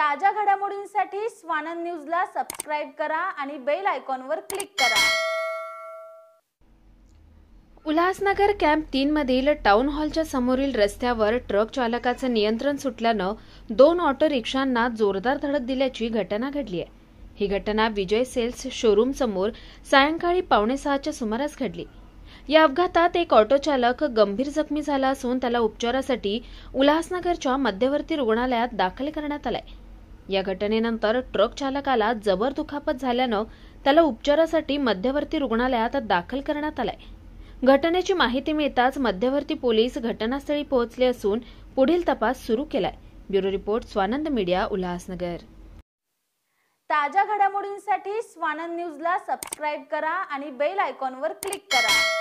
ताज्या घडामोडींसाठी स्वानंद न्यूजला सबस्क्राईब करा आणि बेल आयकॉनवर क्लिक करा उल्हासनगर कॅम्प तीनमधील टाऊन हॉलच्या समोरील रस्त्यावर ट्रक चालकाचं नियंत्रण सुटल्यानं दोन ऑटो रिक्षांना जोरदार धडक दिल्याची घटना घडली आहे ही घटना विजय सेल्स शोरूम समोर सायंकाळी पावणेसहाच्या सुमारास घडली या अपघातात एक ऑटो चालक गंभीर जखमी झाला असून त्याला उपचारासाठी उल्हासनगरच्या मध्यवर्ती रुग्णालयात दाखल करण्यात आलाय या घटनेनंतर ट्रक चालकाला जबर दुखापत झाल्यानं त्याला उपचारासाठी मध्यवर्ती रुग्णालयात दाखल करण्यात आलाय घटनेची माहिती मिळताच मध्यवर्ती पोलीस घटनास्थळी पोहोचले असून पुढील तपास सुरू केलाय bureau report Swanand media Ulhasnagar ताज्या घडामोडींसाठी स्वानंद न्यूजला सबस्क्राईब करा आणि बेल आयकॉनवर क्लिक करा